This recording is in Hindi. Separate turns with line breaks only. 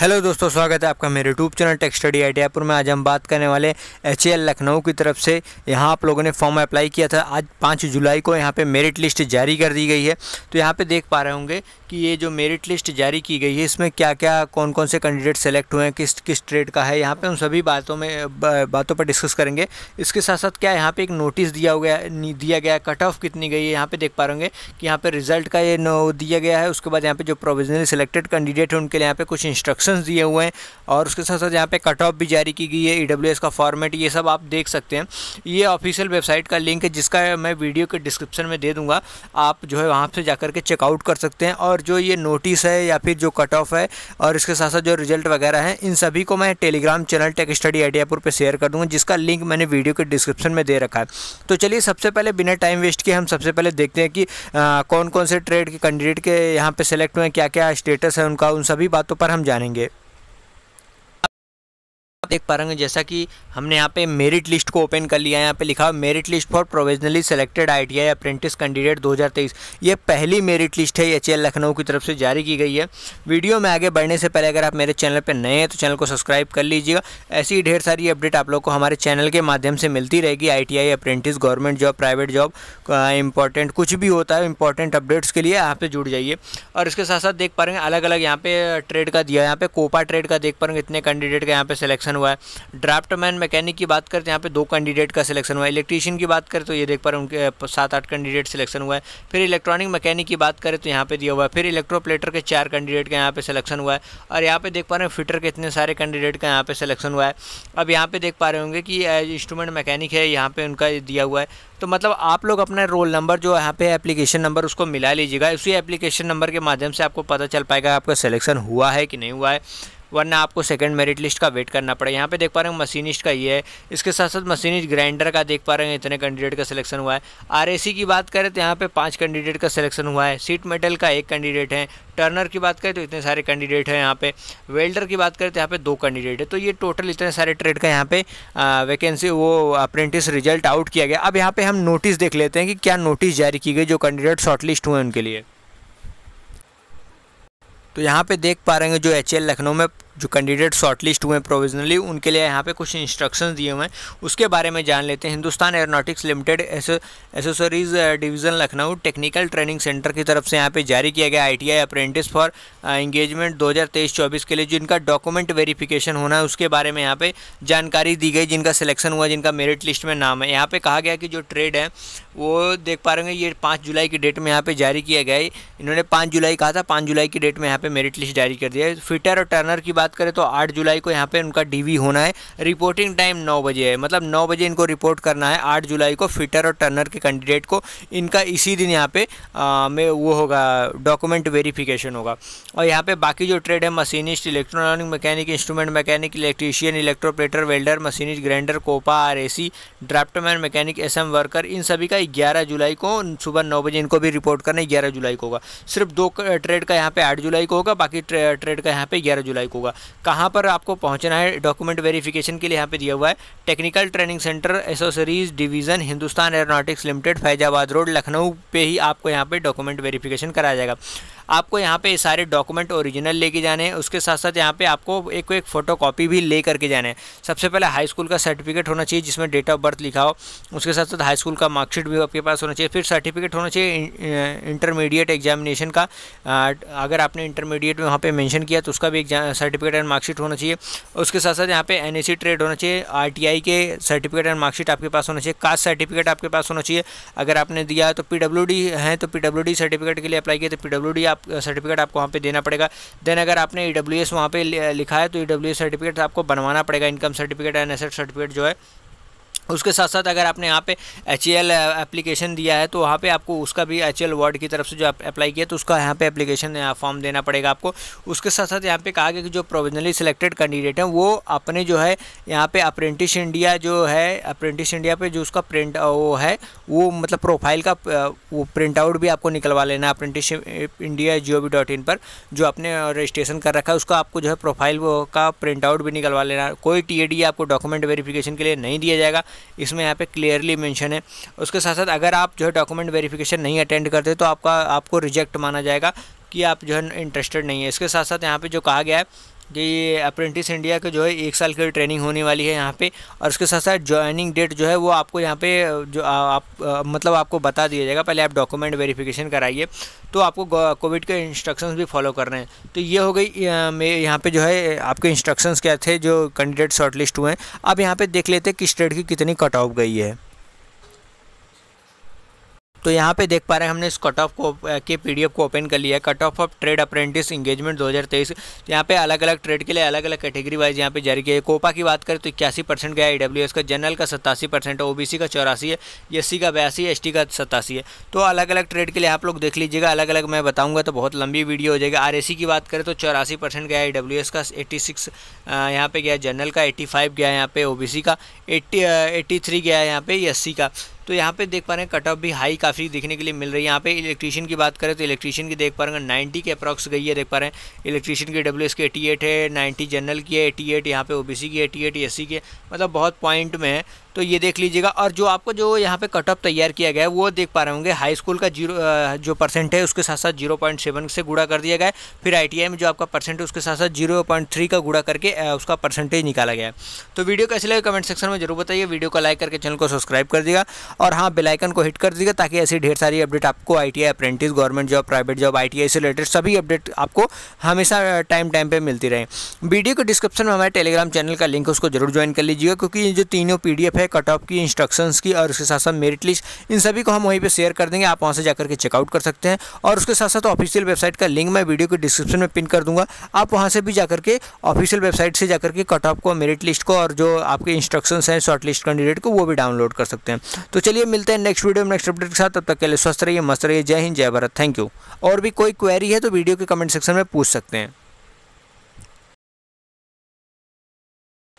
हेलो दोस्तों स्वागत है आपका मेरे YouTube channel techs study I T में आज हम बात करने वाले एच लखनऊ की तरफ से यहाँ आप लोगों ने फॉर्म अप्लाई किया था आज पाँच जुलाई को यहाँ पे मेरिट लिस्ट जारी कर दी गई है तो यहाँ पे देख पा रहे होंगे कि ये जो मेरिट लिस्ट जारी की गई है इसमें क्या क्या कौन कौन से कैंडिडेट सेलेक्ट हुए हैं किस किस ट्रेड का है यहाँ पर हम सभी बातों में बातों पर डिस्कस करेंगे इसके साथ साथ क्या यहाँ पर एक नोटिस दिया हो गया दिया गया कट ऑफ कितनी गई है यहाँ पर देख पा रहे कि यहाँ पर रिजल्ट का ये दिया गया है उसके बाद यहाँ पर जो प्रोविजनली सेलेक्टेड कैंडिडेट हैं उनके लिए यहाँ पर कुछ इंस्ट्रक्शन इंस्ट्रक्शंस दिए हुए हैं और उसके साथ साथ यहाँ पे कट ऑफ भी जारी की गई है ई e का फॉर्मेट ये सब आप देख सकते हैं ये ऑफिशियल वेबसाइट का लिंक है जिसका मैं वीडियो के डिस्क्रिप्शन में दे दूँगा आप जो है वहाँ से जाकर के चेकआउट कर सकते हैं और जो ये नोटिस है या फिर जो कट ऑफ है और इसके साथ साथ जो रिजल्ट वगैरह है इन सभी को मैं टेलीग्राम चैनल टेक स्टडी आइडियापुर पर शेयर कर दूँगा जिसका लिंक मैंने वीडियो के डिस्क्रिप्शन में दे रखा है तो चलिए सबसे पहले बिना टाइम वेस्ट किए हम सबसे पहले देखते हैं कि कौन कौन से ट्रेड के कैंडिडेट के यहाँ पर सेलेक्ट हुए हैं क्या क्या स्टेटस है उनका उन सभी बातों पर हम जानेंगे करेंगे देख पा रहे हैं जैसा कि हमने यहाँ पे मेरिट लिस्ट को ओपन कर लिया है यहाँ पे लिखा है merit list for provisionally selected ITI apprentice candidate 2023 ये पहली मेरिट लिस्ट है एच लखनऊ की तरफ से जारी की गई है वीडियो में आगे बढ़ने से पहले अगर आप मेरे चैनल पर नए हैं तो चैनल को सब्सक्राइब कर लीजिएगा ऐसी ढेर सारी अपडेट आप लोग को हमारे चैनल के माध्यम से मिलती रहेगी I apprentice government job private job important कुछ भी होता है इंपॉर्टेंट अपडेट्स के लिए यहाँ पे जुड़ जाइए और इसके साथ साथ देख पा रहे हैं अलग अलग यहाँ पे ट्रेड का दिया यहाँ पे कोपा ट्रेड का देख पा रहे हैं इतने कैंडिडेट का यहाँ पे सिलेक्शन सिलेक्शन हुआ है ड्राफ्टमैन मैकेनिक की बात करते यहाँ पे दो कैंडिडेट का सिलेक्शन हुआ है इलेक्ट्रीशियन की बात करें तो ये देख पा रहे उनके सात आठ कैंडिडेट सिलेक्शन हुआ है फिर इलेक्ट्रॉनिक मैकेनिक की बात करें तो यहाँ पे दिया हुआ है फिर इलेक्ट्रोप्लेटर के चार कैंडिडेट का यहाँ पे सिलेक्शन हुआ है और यहाँ पे देख पा रहे हैं फिटर के इतने सारे कैंडिडेट का यहाँ पे सिलेक्शन हुआ है अब यहाँ पे देख पा रहे होंगे कि इंस्ट्रूमेंट मैकेनिक है यहाँ पे उनका दिया हुआ है तो मतलब आप लोग अपना रोल नंबर जो यहाँ पे एप्लीकेशन नंबर उसको मिला लीजिएगा उसी एप्लीकेशन नंबर के माध्यम से आपको पता चल पाएगा आपका सिलेक्शन हुआ है कि नहीं हुआ है वरना आपको सेकंड मेरिट लिस्ट का वेट करना पड़ेगा यहाँ पे देख पा रहे हैं मशीनिस्ट का ये है इसके साथ साथ मशीनिस्ट ग्राइंडर का देख पा रहे हैं इतने कैंडिडेट का सिलेक्शन हुआ है आर की बात करें तो यहाँ पे पाँच कैंडिडेट का सिलेक्शन हुआ है सीट मेटल का एक कैंडिडेट है टर्नर की बात करें तो इतने सारे कैंडिडेट हैं यहाँ पे वेल्डर की बात करें तो यहाँ पे दो कैंडिडेट है तो ये टोटल इतने सारे ट्रेड का यहाँ पे वैकेंसी वो अप्रेंटिस रिजल्ट आउट किया गया अब यहाँ पे हम नोटिस देख लेते हैं कि क्या नोटिस जारी की गई जो कैंडिडेट शॉर्टलिस्ट हुए उनके लिए तो यहाँ पे देख पा रहे हैं जो एच लखनऊ में जो कैंडिडेट शॉर्टलिस्ट हुए हैं प्रोविजनली उनके लिए यहाँ पे कुछ इंस्ट्रक्शंस दिए हुए हैं उसके बारे में जान लेते हैं Hindustan aeronautics limited accessories division Lucknow technical training centre की तरफ से यहाँ पे जारी किया गया I T apprentice for engagement 2023-24 के लिए जिनका डॉक्यूमेंट वेरीफिकेशन होना है उसके बारे में यहाँ पर जानकारी दी गई जिनका सिलेक्शन हुआ जिनका मेरिट लिस्ट में नाम है यहाँ पर कहा गया कि जो ट्रेड है वो देख पा रहे हैं ये पाँच जुलाई की डेट में यहाँ पर जारी किया गया इन्होंने पाँच जुलाई कहा था पाँच जुलाई की डेट में यहाँ पर मेरिट लिस्ट जारी कर दिया फिटर और टर्नर की बात बात करें तो आठ जुलाई को यहाँ पर उनका डी होना है रिपोर्टिंग टाइम नौ बजे है मतलब नौ बजे इनको रिपोर्ट करना है आठ जुलाई को फिटर और टर्नर के कैंडिडेट को इनका इसी दिन यहाँ पे आ, में वो होगा डॉक्यूमेंट वेरिफिकेशन होगा और यहाँ पे बाकी जो ट्रेड है machinist electronic mechanic instrument mechanic electrician electroplater welder machinist grinder COPA R AC draughtsman mechanic S worker इन सभी का ग्यारह जुलाई को सुबह नौ बजे इनको भी रिपोर्ट करना है ग्यारह जुलाई को होगा सिर्फ दो ट्रेड का यहाँ पे आठ जुलाई को होगा बाकी ट्रेड का यहाँ पे ग्यारह जुलाई को होगा कहाँ पर आपको पहुँचना है डॉक्यूमेंट वेरिफिकेशन के लिए यहाँ पे दिया हुआ है technical training centre accessories division Hindustan aeronautics limited Faizabad road Lucknow पे ही आपको यहाँ पे डॉक्यूमेंट वेरिफिकेशन कराया जाएगा आपको यहाँ पे सारे डॉक्यूमेंट ओरिजिनल लेके जाने हैं उसके साथ साथ यहाँ पे आपको एक एक फ़ोटो कॉपी भी ले करके जाने हैं सबसे पहले हाई स्कूल का सर्टिफिकेट होना चाहिए जिसमें डेट ऑफ बर्थ लिखा हो उसके साथ साथ हाई स्कूल का मार्कशीट भी आपके पास होना चाहिए फिर सर्टिफिकेट होना चाहिए इंटरमीडिएट एग्जामिनेशन का अगर आपने इंटरमीडिएट में वहाँ पर मैंशन किया तो उसका भी सर्टिफिकेट सर्टिफिकेट एंड मार्कशीट होना चाहिए उसके साथ साथ यहाँ पे एन ट्रेड होना चाहिए आर के सर्टिफिकेट एंड मार्कशीट आपके पास होना चाहिए कास्ट सर्टिफिकेट आपके पास होना चाहिए अगर आपने दिया तो पी है तो पी सर्टिफिकेट के लिए अप्लाई किया तो पी आप सर्टिफिकेट आपको वहाँ पर देना पड़ेगा देन अगर आपने ई e डब्ल्यू वहाँ लिखा है तो ई e सर्टिफिकेट आपको बनवाना पड़ेगा income certificate and asset certificate जो है उसके साथ साथ अगर आपने यहाँ पे एच एप्लीकेशन दिया है तो वहाँ पे आपको उसका भी एच वर्ड की तरफ से जो आप अप्लाई किया तो उसका यहाँ पे एप्लीकेशन फॉर्म देना पड़ेगा आपको उसके साथ साथ यहाँ पे कहा गया कि जो प्रोविजनली सिलेक्टेड कैंडिडेट हैं वो अपने जो है यहाँ पे अप्रेंटिस इंडिया जो है अप्रेंटिस इंडिया पर जो उसका प्रिंट वो है वो मतलब प्रोफाइल का वो प्रिंट आउट भी आपको निकलवा लेना अप्रेंटिस इंडिया जी पर जो आपने रजिस्ट्रेशन कर रखा है उसका आपको जो है प्रोफाइल का प्रिंट आउट भी निकलवा लेना कोई टी आपको डॉक्यूमेंट वेरीफिकेशन के लिए नहीं दिया जाएगा इसमें यहाँ पे क्लियरली मेंशन है उसके साथ साथ अगर आप जो है डॉक्यूमेंट वेरिफिकेशन नहीं अटेंड करते तो आपका आपको रिजेक्ट माना जाएगा कि आप जो है इंटरेस्टेड नहीं है इसके साथ साथ यहाँ पे जो कहा गया है कि ये अप्रेंटिस इंडिया के जो है एक साल की ट्रेनिंग होने वाली है यहाँ पे और उसके साथ साथ ज्वाइनिंग डेट जो है वो आपको यहाँ पे जो आ, आप आ, मतलब आपको बता दिया जाएगा पहले आप डॉक्यूमेंट वेरिफिकेशन कराइए तो आपको कोविड के इंस्ट्रक्शंस भी फॉलो कर रहे हैं तो ये हो गई यहाँ पे जो है आपके इंस्ट्रक्शन क्या थे जो कैंडिडेट शॉर्ट हुए हैं अब यहाँ पर देख लेते हैं कि स्टेट की कितनी कट ऑफ गई है तो यहाँ पे देख पा रहे हैं हमने इस कट ऑफ को के पीडीएफ को ओपन कर लिया है cut off of trade apprentice engagement 2023 तो यहाँ पे अलग अलग ट्रेड के लिए अलग अलग कैटेगरी वाइज यहाँ पे जारी किया है कोपा की बात करें तो इक्यासी परसेंट गया है का जनरल का सत्तासी परसेंट है का चौरासी है एस का बयासी है एस का सत्तासी है तो अलग अलग ट्रेड के लिए आप लोग देख लीजिएगा अलग अलग मैं बताऊँगा तो बहुत लंबी वीडियो हो जाएगी आर की बात करें तो चौरासी परसेंट गया ई का एट्टी सिक्स यहाँ पर गया जनरल का एट्टी गया यहाँ पे ओ का एट्टी गया है यहाँ पे एस का तो यहाँ पे देख पा रहे हैं कट ऑफ भी हाई काफ़ी देखने के लिए मिल रही है यहाँ पे इलेक्ट्रीशियन की बात करें तो इलेक्ट्रीशियन की देख पा रहे हैं नाइन्टी के अप्रॉक्स गई है देख पा रहे हैं इलेक्ट्रीशियन की डब्ल्यू की एटी है नाइन्टी जनरल की है एटी एट यहाँ पे ओ की एटी एट एस की मतलब बहुत पॉइंट में है तो ये देख लीजिएगा और जो आपको जो यहाँ पे कट ऑफ तैयार किया गया है वो देख पा रहे होंगे हाई स्कूल का जीरो जो परसेंट है उसके साथ साथ जीरो पॉइंट सेवन से गुड़ा कर दिया गया है फिर आई में जो आपका परसेंट है उसके साथ साथ जीरो पॉइंट थ्री का गुड़ा करके उसका परसेंटेज निकाला गया है तो वीडियो कैसे लगे कमेंट सेक्शन में जरूर बताइए वीडियो को लाइक करके चैनल को सब्सक्राइब कर दिएगा और हाँ बेलाइकन को हिट कर दीजिएगा ताकि ऐसी ढेर सारी अपडेट आपको I T apprentice government job private job I से रिलेटेड सभी अपडेट आपको हमेशा टाइम टाइम पर मिलती रहे वीडियो के डिस्क्रिप्शन में हमारे टेलीग्राम चैनल का लिंक उसको जरूर ज्वाइन कर लीजिएगा क्योंकि जो तीनों पी है है कट ऑफ की इंस्ट्रक्शंस की और उसके साथ साथ मेरिट लिस्ट इन सभी को हम वहीं पर शेयर कर देंगे आप वहाँ से जाकर के चेकआउट कर सकते हैं और उसके साथ साथ ऑफिशियल वेबसाइट का लिंक मैं वीडियो के डिस्क्रिप्शन में पिन कर दूंगा आप वहाँ से भी जाकर के ऑफिशियल वेबसाइट से जाकर के कट ऑफ को मेरिट लिस्ट को और जो आपके इंस्ट्रक्शन हैं शॉर्ट लिस्ट कैंडिडेट को वो भी डाउनलोड कर सकते हैं तो चलिए मिलते हैं नेक्स्ट वीडियो में नेक्स्ट अपडेट के साथ तब तक के लिए स्वस्थ रहिए मस्त रहिए जय हिंद जय भारत थैंक यू और भी कोई क्वेरी है तो वीडियो के कमेंट सेक्शन में पूछ सकते हैं